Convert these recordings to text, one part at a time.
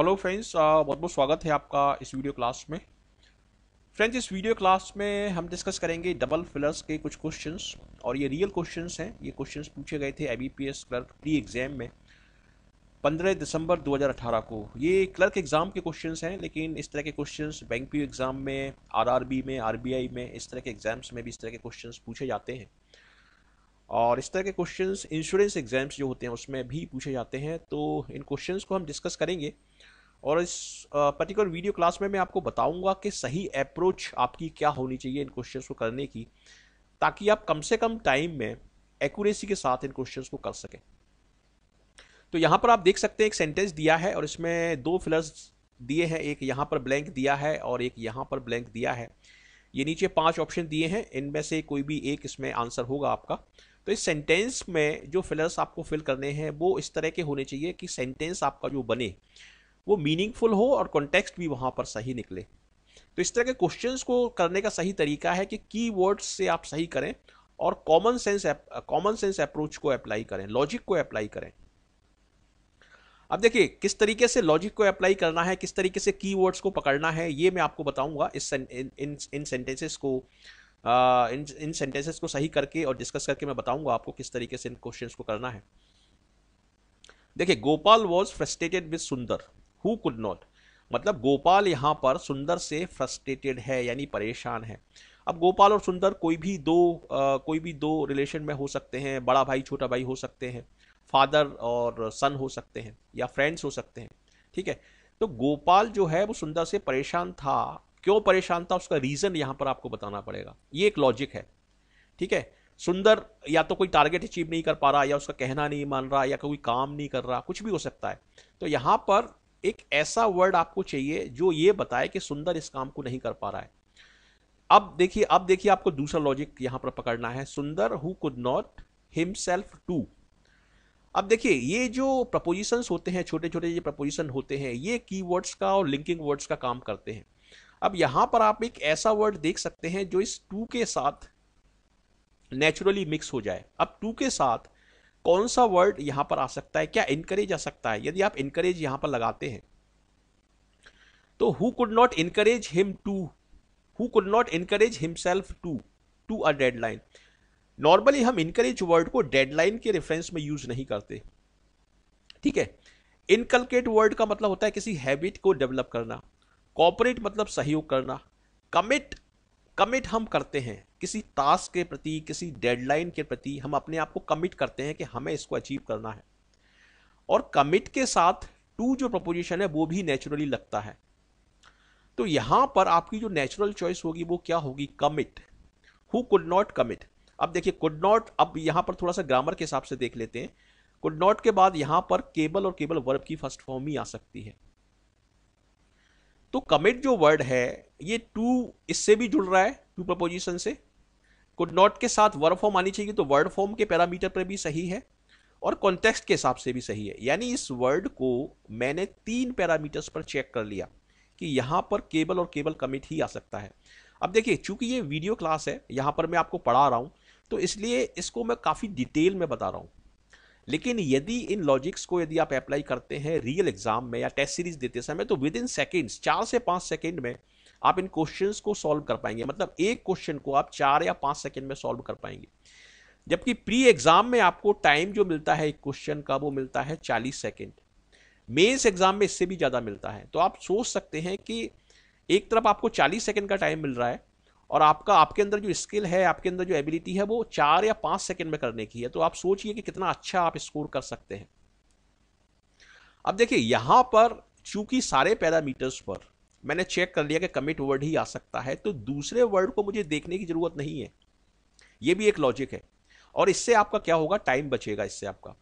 hello friends बहुत बहुत स्वागत है आपका इस वीडियो क्लास में फ्रेंड्स इस वीडियो क्लास में हम डिस्कस करेंगे डबल फिलर्स के कुछ क्वेश्चंस और ये रियल क्वेश्चंस हैं ये क्वेश्चंस पूछे गए थे एबीपीएस क्लर्क प्री एग्जाम में 15 दिसंबर 2018 को ये क्लर्क एग्ज़ाम के क्वेश्चंस हैं लेकिन इस तरह के क्वेश्चंस बैंक पी एग्ज़ाम में आर में आर में इस तरह के एग्ज़ाम्स में भी इस तरह के क्वेश्चन पूछे जाते हैं और इस तरह के क्वेश्चंस इंश्योरेंस एग्ज़ाम्स जो होते हैं उसमें भी पूछे जाते हैं तो इन क्वेश्चंस को हम डिस्कस करेंगे और इस पर्टिकुलर वीडियो क्लास में मैं आपको बताऊंगा कि सही अप्रोच आपकी क्या होनी चाहिए इन क्वेश्चंस को करने की ताकि आप कम से कम टाइम में एक्यूरेसी के साथ इन क्वेश्चंस को कर सकें तो यहाँ पर आप देख सकते हैं एक सेंटेंस दिया है और इसमें दो फिलर्स दिए हैं एक यहाँ पर ब्लैंक दिया है और एक यहाँ पर ब्लैंक दिया है ये नीचे पाँच ऑप्शन दिए हैं इनमें से कोई भी एक इसमें आंसर होगा आपका तो इस सेंटेंस में जो फिलर्स आपको फिल करने हैं वो इस तरह के होने चाहिए कि सेंटेंस आपका जो बने वो मीनिंगफुल हो और कॉन्टेक्स्ट भी वहाँ पर सही निकले तो इस तरह के क्वेश्चन को करने का सही तरीका है कि की से आप सही करें और common sense common sense approach को अप्लाई करें लॉजिक को अप्लाई करें अब देखिए किस तरीके से लॉजिक को अप्लाई करना है किस तरीके से कीवर्ड्स को पकड़ना है ये मैं आपको बताऊंगा इस इन, इन सेंटेंसेस को आ, इन इन सेंटेंसेस को सही करके और डिस्कस करके मैं बताऊंगा आपको किस तरीके से इन क्वेश्चंस को करना है देखिए Gopal was frustrated with Sundar who could not मतलब गोपाल यहाँ पर सुंदर से फ्रस्ट्रेटेड है यानी परेशान है अब गोपाल और सुंदर कोई भी दो आ, कोई भी दो रिलेशन में हो सकते हैं बड़ा भाई छोटा भाई हो सकते हैं फादर और सन हो सकते हैं या फ्रेंड्स हो सकते हैं ठीक है तो गोपाल जो है वो सुंदर से परेशान था क्यों परेशान था उसका रीज़न यहाँ पर आपको बताना पड़ेगा ये एक लॉजिक है ठीक है सुंदर या तो कोई टारगेट अचीव नहीं कर पा रहा या उसका कहना नहीं मान रहा या कोई काम नहीं कर रहा कुछ भी हो सकता है तो यहाँ पर एक ऐसा वर्ड आपको चाहिए जो ये बताए कि सुंदर इस काम को नहीं कर पा रहा है अब देखिए अब देखिए आपको दूसरा लॉजिक यहां पर पकड़ना है Sundar who could not himself to अब देखिए ये जो प्रपोजिशंस होते हैं छोटे छोटे ये प्रपोजिशन होते हैं ये कीवर्ड्स का और लिंकिंग वर्ड्स का काम करते हैं अब यहां पर आप एक ऐसा वर्ड देख सकते हैं जो इस टू के साथ नेचुरली मिक्स हो जाए अब टू के साथ कौन सा वर्ड यहां पर आ सकता है क्या इनकरेज आ सकता है यदि आप इनकरेज यहां पर लगाते हैं तो who could not encourage him to who could not encourage himself to to a deadline normally हम इनकरेज वर्ड को डेडलाइन के रेफरेंस में यूज नहीं करते ठीक है इनकलकेट वर्ड का मतलब होता है किसी हैबिट को डेवलप करना कॉपरेट मतलब सहयोग करना कमिट कमिट हम करते हैं किसी टास्क के प्रति किसी डेडलाइन के प्रति हम अपने आप को कमिट करते हैं कि हमें इसको अचीव करना है और कमिट के साथ टू जो प्रपोजिशन है वो भी नेचुरली लगता है तो यहां पर आपकी जो नेचुरल चॉइस होगी वो क्या होगी commit who could not commit अब देखिए कुड नॉट अब यहां पर थोड़ा सा ग्रामर के हिसाब से देख लेते हैं कुड नॉट के बाद यहां पर केबल और केबल वर्ब की फर्स्ट फॉर्म ही आ सकती है तो कमिट जो वर्ड है ये टू इससे भी जुड़ रहा है टू प्रपोजिशन से कुड नॉट के साथ वर्ब फॉर्म आनी चाहिए तो वर्ड फॉर्म के पैरामीटर पर भी सही है और कॉन्टेक्स्ट के हिसाब से भी सही है यानी इस वर्ड को मैंने तीन पैरामीटर्स पर चेक कर लिया कि यहाँ पर केबल और केबल कमिट ही आ सकता है अब देखिए चूंकि ये वीडियो क्लास है यहाँ पर मैं आपको पढ़ा रहा हूँ तो इसलिए इसको मैं काफ़ी डिटेल में बता रहा हूँ लेकिन यदि इन लॉजिक्स को यदि आप अप्लाई करते हैं रियल एग्जाम में या टेस्ट सीरीज देते समय तो विद इन सेकेंड्स चार से पाँच सेकेंड में आप इन क्वेश्चंस को सॉल्व कर पाएंगे मतलब एक क्वेश्चन को आप चार या पाँच सेकेंड में सॉल्व कर पाएंगे जबकि प्री एग्जाम में आपको टाइम जो मिलता है एक क्वेश्चन का वो मिलता है चालीस सेकेंड मेन्स एग्जाम में इससे भी ज़्यादा मिलता है तो आप सोच सकते हैं कि एक तरफ आपको चालीस सेकेंड का टाइम मिल रहा है और आपका आपके अंदर जो स्किल है आपके अंदर जो एबिलिटी है वो चार या पाँच सेकेंड में करने की है तो आप सोचिए कि कितना अच्छा आप स्कोर कर सकते हैं अब देखिए यहाँ पर चूंकि सारे पैरामीटर्स पर मैंने चेक कर लिया कि कमिट वर्ड ही आ सकता है तो दूसरे वर्ड को मुझे देखने की ज़रूरत नहीं है ये भी एक लॉजिक है और इससे आपका क्या होगा टाइम बचेगा इससे आपका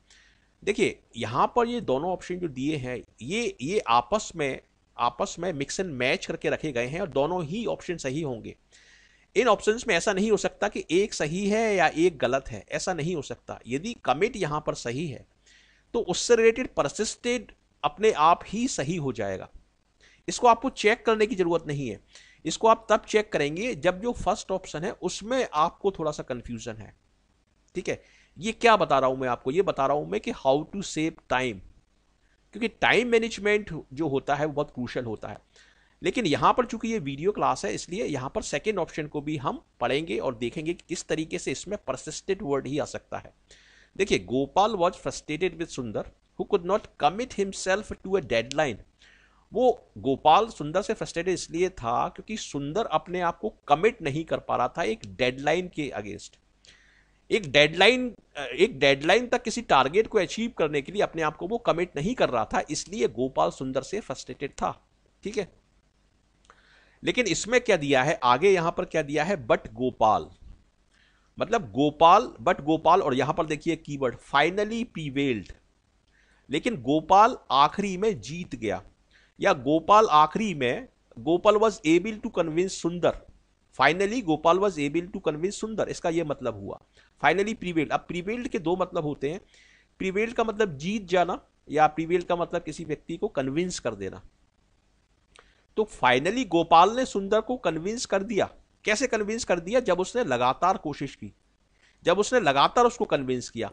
देखिए यहाँ पर ये दोनों ऑप्शन जो दिए हैं ये ये आपस में आपस में मिक्स एंड मैच करके रखे गए हैं और दोनों ही ऑप्शन सही होंगे इन ऑप्शंस में ऐसा नहीं हो सकता कि एक सही है या एक गलत है ऐसा नहीं हो सकता यदि कमिट यहाँ पर सही है तो उससे रिलेटेड परसिस्टेड अपने आप ही सही हो जाएगा इसको आपको चेक करने की ज़रूरत नहीं है इसको आप तब चेक करेंगे जब जो फर्स्ट ऑप्शन है उसमें आपको थोड़ा सा कन्फ्यूज़न है ठीक है ये क्या बता रहा हूँ मैं आपको ये बता रहा हूँ मैं कि हाउ टू सेव टाइम क्योंकि टाइम मैनेजमेंट जो होता है वो बहुत क्रूशल होता है लेकिन यहाँ पर चूंकि ये वीडियो क्लास है इसलिए यहाँ पर सेकेंड ऑप्शन को भी हम पढ़ेंगे और देखेंगे कि किस तरीके से इसमें परसिस्टेड वर्ड ही आ सकता है देखिए Gopal was frustrated with Sundar who could not commit himself to a deadline वो गोपाल सुंदर से फ्रस्टेटेड इसलिए था क्योंकि सुंदर अपने आप को कमिट नहीं कर पा रहा था एक डेडलाइन के अगेंस्ट एक डेडलाइन एक डेडलाइन तक किसी टारगेट को अचीव करने के लिए अपने आप को वो कमिट नहीं कर रहा था इसलिए गोपाल सुंदर से फ्रस्ट्रेटेड था ठीक है लेकिन इसमें क्या दिया है आगे यहां पर क्या दिया है बट गोपाल मतलब गोपाल बट गोपाल और यहां पर देखिए कीवर्ड फाइनली प्रीवेल्ड लेकिन गोपाल आखिरी में जीत गया या गोपाल आखिरी में Gopal was able to convince Sundar finally Gopal was able to convince Sundar इसका यह मतलब हुआ फाइनली प्रीवेल्ड अब प्रीवेल्ड के दो मतलब होते हैं प्रीवेल्ड का मतलब जीत जाना या प्रीवेल्ड का मतलब किसी व्यक्ति को कन्विंस कर देना तो फाइनली गोपाल ने सुंदर को कन्विंस कर दिया कैसे कन्विंस कर दिया जब उसने लगातार कोशिश की जब उसने लगातार उसको कन्विंस किया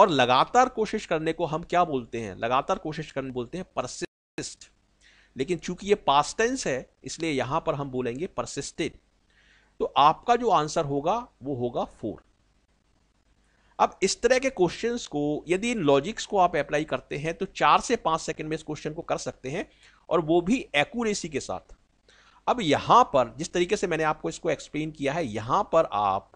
और लगातार कोशिश करने को हम क्या बोलते हैं लगातार कोशिश करने बोलते हैं परसिस्ट लेकिन चूंकि ये पास्टेंस है इसलिए यहां पर हम बोलेंगे परसिस्टेड तो आपका जो आंसर होगा वो होगा फोर अब इस तरह के क्वेश्चंस को यदि इन लॉजिक्स को आप अप्लाई करते हैं तो चार से पांच सेकंड में इस क्वेश्चन को कर सकते हैं और वो भी एक्यूरेसी के साथ अब यहां पर जिस तरीके से मैंने आपको इसको एक्सप्लेन किया है यहां पर आप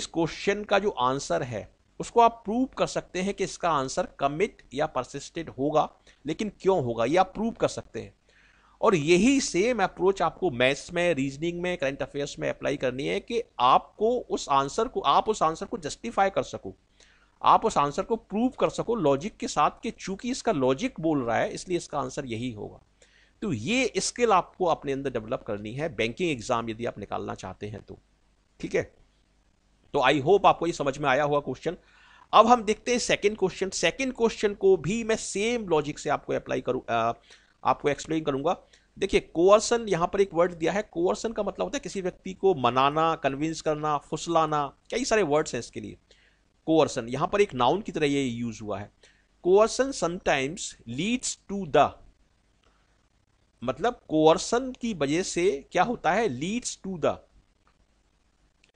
इस क्वेश्चन का जो आंसर है उसको आप प्रूव कर सकते हैं कि इसका आंसर कमिट या परसिस्टेड होगा लेकिन क्यों होगा ये आप प्रूव कर सकते हैं और यही सेम अप्रोच आपको मैथ्स में रीजनिंग में करंट अफेयर्स में अप्लाई करनी है कि आपको उस आंसर को आप उस आंसर को जस्टिफाई कर सको आप उस आंसर को प्रूव कर सको लॉजिक के साथ कि चूंकि इसका लॉजिक बोल रहा है इसलिए इसका आंसर यही होगा तो ये स्किल आपको अपने अंदर डेवलप करनी है बैंकिंग एग्जाम यदि आप निकालना चाहते हैं तो ठीक है तो आई होप आपको ये समझ में आया हुआ क्वेश्चन अब हम देखते हैं सेकेंड क्वेश्चन सेकेंड क्वेश्चन को भी मैं सेम लॉजिक से आपको अप्लाई करूँ आपको एक्सप्लेन करूंगा देखिए कोअर्सन यहाँ पर एक वर्ड दिया है कोअर्सन का मतलब होता है किसी व्यक्ति को मनाना कन्विंस करना फुसलाना कई सारे वर्ड्स हैं इसके लिए कोअर्सन यहां पर एक नाउन की तरह ये यूज हुआ है coercion sometimes leads to the मतलब कोअर्सन की वजह से क्या होता है लीड्स टू द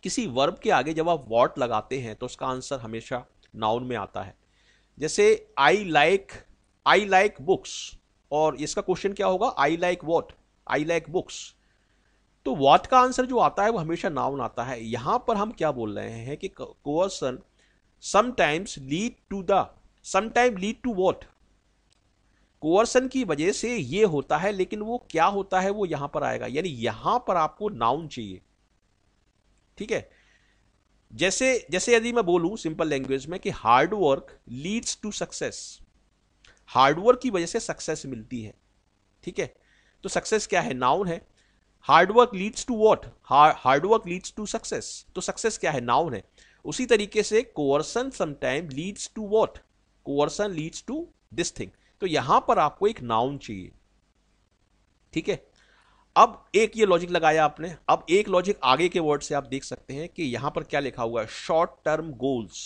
किसी वर्ब के आगे जब आप वॉट लगाते हैं तो उसका आंसर हमेशा नाउन में आता है जैसे I like I like books और इसका क्वेश्चन क्या होगा I like what I like books तो वॉट का आंसर जो आता है वो हमेशा नाउन आता है यहां पर हम क्या बोल रहे हैं कि coercion sometimes lead to the sometime lead to what coercion की वजह से ये होता है लेकिन वो क्या होता है वो यहां पर आएगा यानी यहां पर आपको नाउन चाहिए ठीक है जैसे जैसे यदि मैं बोलूं सिंपल लैंग्वेज में कि hard work leads to success hard work की वजह से सक्सेस मिलती है ठीक है तो सक्सेस क्या है नाउन है hard work leads to what hard work leads to success तो सक्सेस क्या है नाउन है उसी तरीके से coercion sometime leads to what coercion leads to this thing तो यहां पर आपको एक नाउन चाहिए ठीक है अब एक ये लॉजिक लगाया आपने अब एक लॉजिक आगे के वर्ड से आप देख सकते हैं कि यहां पर क्या लिखा हुआ है शॉर्ट टर्म गोल्स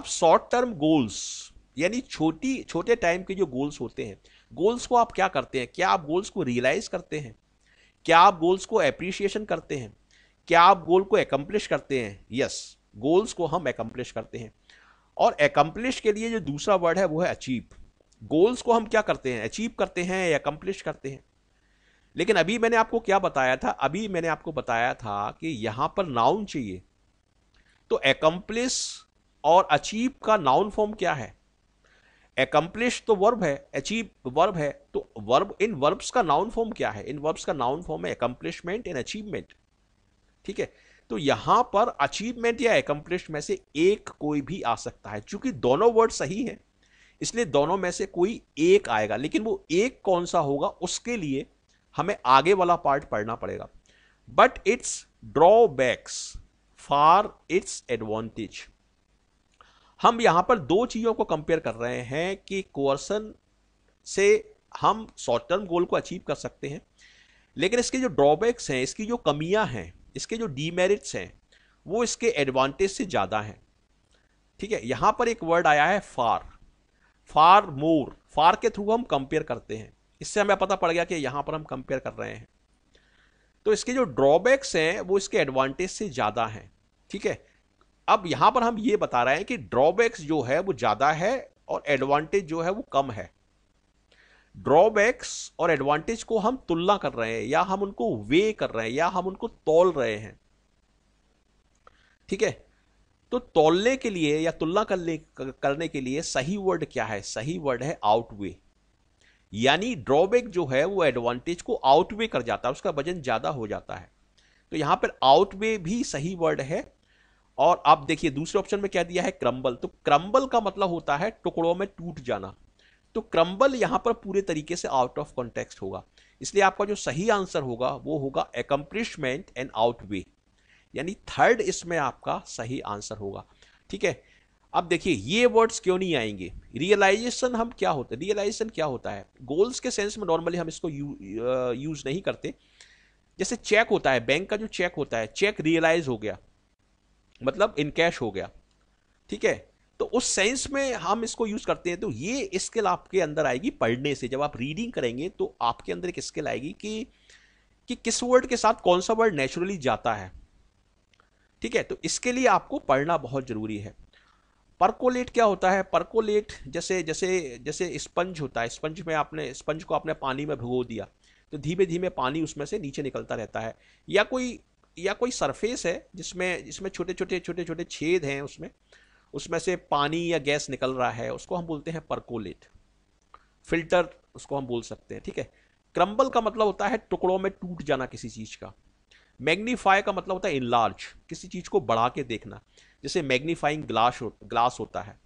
अब शॉर्ट टर्म गोल्स यानी छोटी छोटे टाइम के जो गोल्स होते हैं गोल्स को आप क्या करते हैं क्या आप गोल्स को रियलाइज करते हैं क्या आप गोल्स को अप्रिशिएशन करते हैं क्या आप गोल को एकम्प्लिश करते हैं यस yes, गोल्स को हम एकम्प्लिश करते हैं और एकम्प्लिश के लिए जो दूसरा वर्ड है वो है अचीव गोल्स को हम क्या करते हैं अचीव करते हैं या एकम्प्लिश करते हैं लेकिन अभी मैंने आपको क्या बताया था अभी मैंने आपको बताया था कि यहां पर नाउन चाहिए तो एकम्प्लिश और अचीव का नाउन फॉर्म क्या है एकम्प्लिश तो वर्ब है अचीव वर्ब है तो वर्ब इन वर्ब्स का नाउन फॉर्म क्या है इन वर्ब्स का नाउन फॉर्म है एकम्प्लिशमेंट एंड अचीवमेंट ठीक है तो यहां पर अचीवमेंट या एकम्प्लिश में से एक कोई भी आ सकता है क्योंकि दोनों वर्ड सही है इसलिए दोनों में से कोई एक आएगा लेकिन वो एक कौन सा होगा उसके लिए हमें आगे वाला पार्ट पढ़ना पड़ेगा but its drawbacks for its advantage हम यहां पर दो चीजों को कंपेयर कर रहे हैं कि कोर्सन से हम शॉर्ट टर्म गोल को अचीव कर सकते हैं लेकिन इसके जो ड्रॉबैक्स हैं इसकी जो कमियां हैं इसके जो डीमेरिट्स हैं वो इसके एडवांटेज से ज़्यादा हैं ठीक है यहाँ पर एक वर्ड आया है फार फार मोर फार के थ्रू हम कंपेयर करते हैं इससे हमें पता पड़ गया कि यहाँ पर हम कंपेयर कर रहे हैं तो इसके जो ड्रॉबैक्स हैं वो इसके एडवांटेज से ज़्यादा हैं ठीक है अब यहाँ पर हम ये बता रहे हैं कि ड्रॉबैक्स जो है वो ज़्यादा है और एडवांटेज जो है वो कम है ड्रॉबैक्स और एडवांटेज को हम तुलना कर रहे हैं या हम उनको वे कर रहे हैं या हम उनको तोल रहे हैं ठीक है तो तोलने के लिए या तुलना करने करने के लिए सही वर्ड क्या है सही वर्ड है आउटवे यानी ड्रॉबैक जो है वो एडवांटेज को आउटवे कर जाता है उसका वजन ज़्यादा हो जाता है तो यहां पर आउटवे भी सही वर्ड है और आप देखिए दूसरे ऑप्शन में क्या दिया है क्रम्बल तो क्रम्बल का मतलब होता है टुकड़ों में टूट जाना तो क्रम्बल यहाँ पर पूरे तरीके से आउट ऑफ कॉन्टेक्स्ट होगा इसलिए आपका जो सही आंसर होगा वो होगा एकम्प्लिशमेंट एंड वे यानी थर्ड इसमें आपका सही आंसर होगा ठीक है अब देखिए ये वर्ड्स क्यों नहीं आएंगे रियलाइजेशन हम क्या होता है रियलाइजेशन क्या होता है गोल्स के सेंस में नॉर्मली हम इसको यू, यूज uh, नहीं करते जैसे चेक होता है बैंक का जो चेक होता है चेक रियलाइज हो गया मतलब इनकैश हो गया ठीक है तो उस सेंस में हम इसको यूज़ करते हैं तो ये स्किल आपके अंदर आएगी पढ़ने से जब आप रीडिंग करेंगे तो आपके अंदर एक स्किल आएगी कि कि किस वर्ड के साथ कौन सा वर्ड नेचुरली जाता है ठीक है तो इसके लिए आपको पढ़ना बहुत ज़रूरी है परकोलेट क्या होता है परकोलेट जैसे जैसे जैसे स्पंज होता है स्पंज में आपने स्पंज को आपने पानी में भिगो दिया तो धीमे धीमे पानी उसमें से नीचे निकलता रहता है या कोई या कोई सरफेस है जिसमें जिसमें छोटे छोटे छोटे छोटे छेद हैं उसमें उसमें से पानी या गैस निकल रहा है उसको हम बोलते हैं परकोलेट फिल्टर उसको हम बोल सकते हैं ठीक है क्रम्बल का मतलब होता है टुकड़ों में टूट जाना किसी चीज़ का मैग्नीफाई का मतलब होता है इनलार्ज किसी चीज़ को बढ़ा के देखना जैसे मैग्नीफाइंग ग्लास हो, ग्लास होता है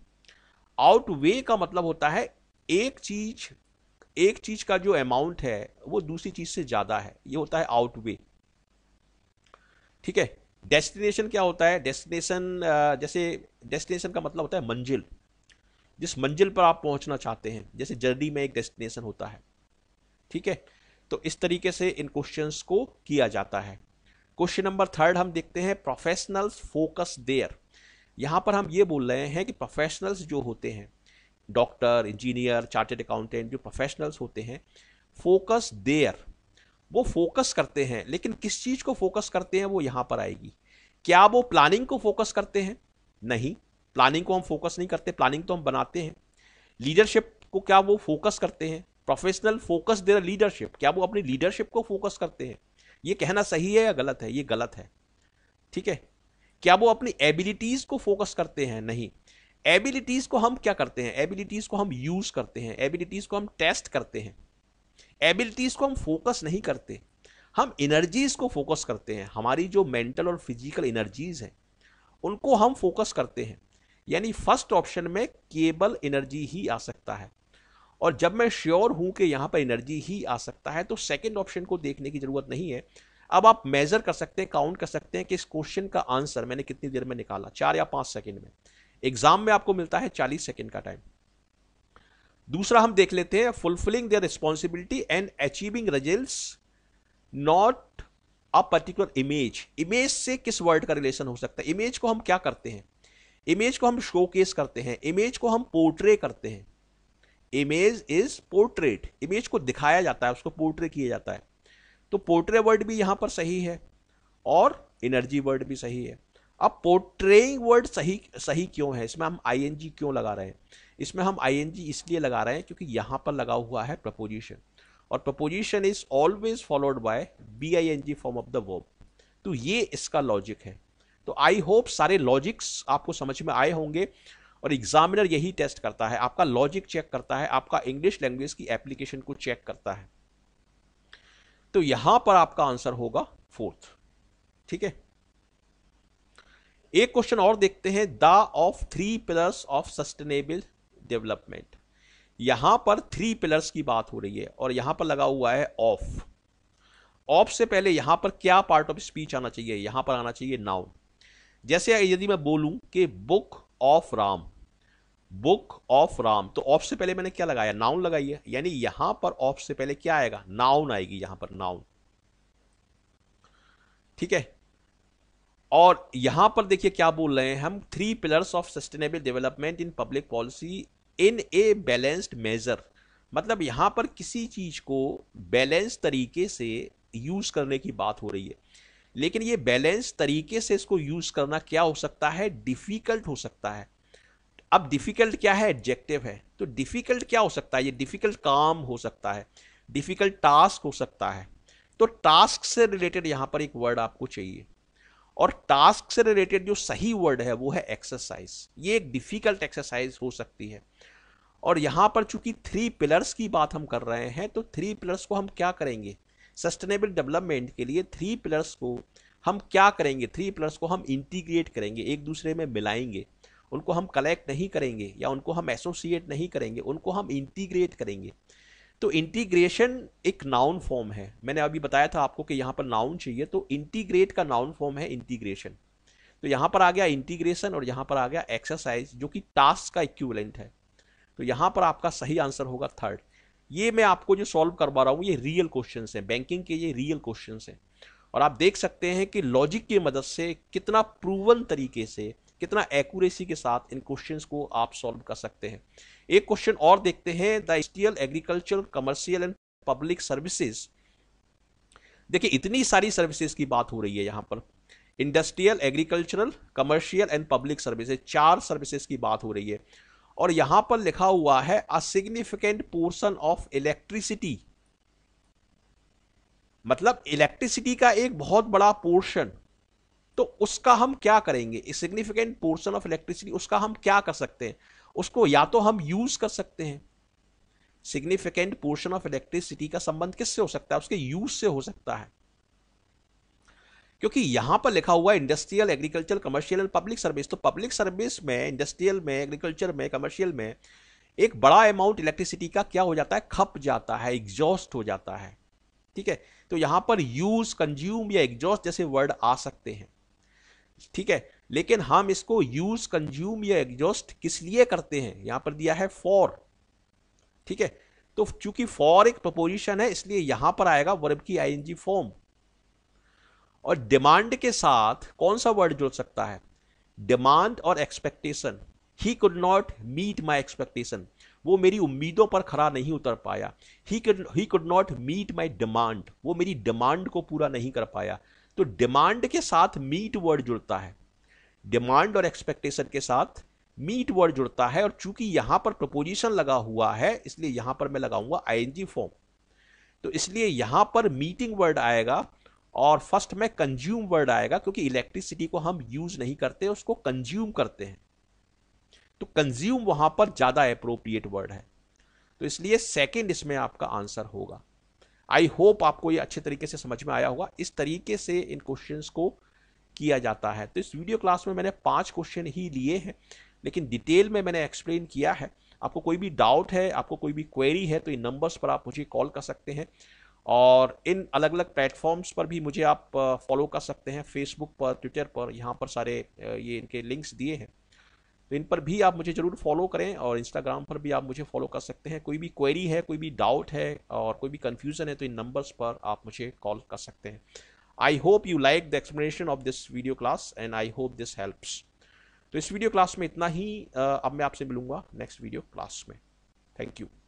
आउट वे का मतलब होता है एक चीज एक चीज का जो अमाउंट है वो दूसरी चीज से ज्यादा है ये होता है आउट वे ठीक है डेस्टिनेशन क्या होता है डेस्टिनेशन जैसे डेस्टिनेशन का मतलब होता है मंजिल जिस मंजिल पर आप पहुंचना चाहते हैं जैसे जर्नी में एक डेस्टिनेशन होता है ठीक है तो इस तरीके से इन क्वेश्चन को किया जाता है क्वेश्चन नंबर थर्ड हम देखते हैं प्रोफेशनल्स फोकस देयर यहाँ पर हम ये बोल रहे हैं कि प्रोफेशनल्स जो होते हैं डॉक्टर इंजीनियर चार्टेड अकाउंटेंट जो प्रोफेशनल्स होते हैं फोकस देयर वो फोकस करते हैं लेकिन किस चीज़ को फोकस करते हैं वो यहाँ पर आएगी क्या वो प्लानिंग को फोकस करते हैं नहीं प्लानिंग को हम फोकस नहीं करते प्लानिंग तो हम बनाते हैं लीडरशिप को क्या वो फोकस करते हैं प्रोफेशनल फोकस देर लीडरशिप क्या वो अपनी लीडरशिप को फोकस करते हैं ये कहना सही है या गलत है ये गलत है ठीक है क्या वो अपनी एबिलिटीज़ को फोकस करते हैं नहीं एबिलिटीज़ को हम क्या करते हैं एबिलिटीज़ को हम यूज़ करते हैं एबिलिटीज़ को हम टेस्ट करते हैं एबिलिटीज़ को हम फोकस नहीं करते हम इनर्जीज़ को फोकस करते हैं हमारी जो मेंटल और फिजिकल इनर्जीज़ हैं उनको हम फोकस करते हैं यानी फर्स्ट ऑप्शन में केबल एनर्जी ही आ सकता है और जब मैं श्योर हूँ कि यहाँ पर एनर्जी ही आ सकता है तो सेकेंड ऑप्शन को देखने की ज़रूरत नहीं है अब आप मेज़र कर सकते हैं काउंट कर सकते हैं कि इस क्वेश्चन का आंसर मैंने कितनी देर में निकाला चार या पाँच सेकेंड में एग्ज़ाम में आपको मिलता है चालीस सेकेंड का टाइम दूसरा हम देख लेते हैं fulfilling their responsibility and achieving result not a particular image image से किस वर्ड का रिलेशन हो सकता है इमेज को हम क्या करते हैं इमेज को हम शोकेस करते हैं इमेज को हम पोर्ट्रे करते हैं इमेज इज पोर्ट्रेट इमेज को दिखाया जाता है उसको पोर्ट्रे किया जाता है तो पोर्ट्रे वर्ड भी यहां पर सही है और एनर्जी वर्ड भी सही है अब पोर्ट्रेइंग वर्ड सही सही क्यों है इसमें हम आईएनजी क्यों लगा रहे हैं इसमें हम आईएनजी इसलिए लगा रहे हैं क्योंकि यहाँ पर लगा हुआ है प्रपोजिशन और preposition is always followed by B I N G form of the verb तो ये इसका लॉजिक है तो आई होप सारे लॉजिक्स आपको समझ में आए होंगे और एग्जामिनर यही टेस्ट करता है आपका लॉजिक चेक करता है आपका इंग्लिश लैंग्वेज की एप्लीकेशन को चेक करता है तो यहां पर आपका आंसर होगा फोर्थ ठीक है एक क्वेश्चन और देखते हैं the of three pillars of sustainable development यहां पर थ्री पिलर्स की बात हो रही है और यहां पर लगा हुआ है ऑफ ऑफ से पहले यहां पर क्या पार्ट ऑफ स्पीच आना चाहिए यहां पर आना चाहिए नाउन जैसे यदि मैं बोलूं कि book of Ram book of Ram तो ऑफ से पहले मैंने क्या लगाया नाउन लगाई है यानी यहां पर ऑफ से पहले क्या आएगा नाउन आएगी यहां पर नाउन ठीक है और यहां पर देखिए क्या बोल रहे हैं हम three pillars of sustainable development in public policy in a balanced measure मतलब यहाँ पर किसी चीज़ को बैलेंस तरीके से यूज़ करने की बात हो रही है लेकिन ये बैलेंस तरीके से इसको यूज़ करना क्या हो सकता है डिफ़िकल्ट हो सकता है अब डिफ़िकल्ट क्या है एडजेक्टिव है तो डिफ़िकल्ट क्या हो सकता है ये डिफ़िकल्ट काम हो सकता है डिफ़िकल्ट टास्क हो सकता है तो टास्क से रिलेटेड यहाँ पर एक वर्ड आपको चाहिए और टास्क से रिलेटेड जो सही वर्ड है वो है एक्सरसाइज ये एक डिफिकल्ट एक्सरसाइज हो सकती है और यहाँ पर चूंकि थ्री पिलर्स की बात हम कर रहे हैं तो थ्री पिलर्स को हम क्या करेंगे सस्टेनेबल डेवलपमेंट के लिए थ्री पिलर्स को हम क्या करेंगे थ्री पिलर्स को हम इंटीग्रेट करेंगे एक दूसरे में मिलाएंगे उनको हम कलेक्ट नहीं करेंगे या उनको हम एसोसिएट नहीं करेंगे उनको हम इंटीग्रेट करेंगे तो इंटीग्रेशन एक नाउन फॉर्म है मैंने अभी बताया था आपको कि यहां पर नाउन चाहिए तो इंटीग्रेट का नाउन फॉर्म है इंटीग्रेशन तो यहां पर आ गया इंटीग्रेशन और यहां पर आ गया एक्सरसाइज जो कि टास्क का इक्विवेलेंट है तो यहां पर आपका सही आंसर होगा थर्ड ये मैं आपको जो सॉल्व करवा रहा हूं ये रियल क्वेश्चन हैं बैंकिंग के ये रियल क्वेश्चन हैं और आप देख सकते हैं कि लॉजिक की मदद से कितना प्रूवन तरीके से कितना एक्यूरेसी के साथ इन क्वेश्चन को आप सॉल्व कर सकते हैं एक क्वेश्चन और देखते हैं the steel agriculture commercial and public services देखिए इतनी सारी सर्विसेज की बात हो रही है यहाँ पर industrial agricultural commercial and public services चार सर्विसेज की बात हो रही है और यहाँ पर लिखा हुआ है a significant portion of electricity मतलब इलेक्ट्रिसिटी का एक बहुत बड़ा पोर्शन तो उसका हम क्या करेंगे सिग्निफिकेंट पोर्शन ऑफ इलेक्ट्रिसिटी उसका हम क्या कर सकते हैं उसको या तो हम यूज कर सकते हैं सिग्निफिकेंट पोर्शन ऑफ इलेक्ट्रिसिटी का संबंध किससे हो सकता है उसके यूज से हो सकता है क्योंकि यहां पर लिखा हुआ industrial agriculture commercial and public service तो पब्लिक सर्विस में इंडस्ट्रियल में एग्रीकल्चर में कमर्शियल में एक बड़ा अमाउंट इलेक्ट्रिसिटी का क्या हो जाता है खप जाता है एग्जॉस्ट हो जाता है ठीक है तो यहां पर यूज कंज्यूम या एग्जॉस्ट जैसे वर्ड आ सकते हैं ठीक है लेकिन हम इसको यूज कंज्यूम या एग्जॉस्ट किस लिए करते हैं यहां पर दिया है फॉर ठीक है तो चूंकि फॉर एक प्रपोजिशन है इसलिए यहां पर आएगा वर्ब की आईएनजी फॉर्म और डिमांड के साथ कौन सा वर्ड जुड़ सकता है डिमांड और expectation he could not meet my expectation वो मेरी उम्मीदों पर खरा नहीं उतर पाया he could he could not meet my demand वो मेरी डिमांड को पूरा नहीं कर पाया तो डिमांड के साथ मीट वर्ड जुड़ता है डिमांड और एक्सपेक्टेशन के साथ मीट वर्ड जुड़ता है और चूंकि यहां पर प्रपोजिशन लगा हुआ है इसलिए यहां पर मैं लगाऊंगा आईएनजी फॉर्म तो इसलिए यहां पर मीटिंग वर्ड आएगा और फर्स्ट में कंज्यूम वर्ड आएगा क्योंकि इलेक्ट्रिसिटी को हम यूज नहीं करते उसको कंज्यूम करते हैं तो कंज्यूम वहां पर ज्यादा अप्रोप्रिएट वर्ड है तो इसलिए सेकेंड इसमें आपका आंसर होगा आई होप आपको ये अच्छे तरीके से समझ में आया होगा इस तरीके से इन क्वेश्चन को किया जाता है तो इस वीडियो क्लास में मैंने पाँच क्वेश्चन ही लिए हैं लेकिन डिटेल में मैंने एक्सप्लेन किया है आपको कोई भी डाउट है आपको कोई भी क्वेरी है तो इन नंबर्स पर आप मुझे कॉल कर सकते हैं और इन अलग अलग प्लेटफॉर्म्स पर भी मुझे आप फॉलो कर सकते हैं फेसबुक पर ट्विटर पर यहाँ पर सारे ये इनके लिंक्स दिए हैं तो इन पर भी आप मुझे ज़रूर फॉलो करें और इंस्टाग्राम पर भी आप मुझे फॉलो कर सकते हैं कोई भी क्वेरी है कोई भी डाउट है और कोई भी कन्फ्यूज़न है तो इन नंबर्स पर आप मुझे कॉल कर सकते हैं I hope you like the explanation of this video class and I hope this helps तो इस वीडियो क्लास में इतना ही अब मैं आपसे मिलूंगा नेक्स्ट वीडियो क्लास में थैंक यू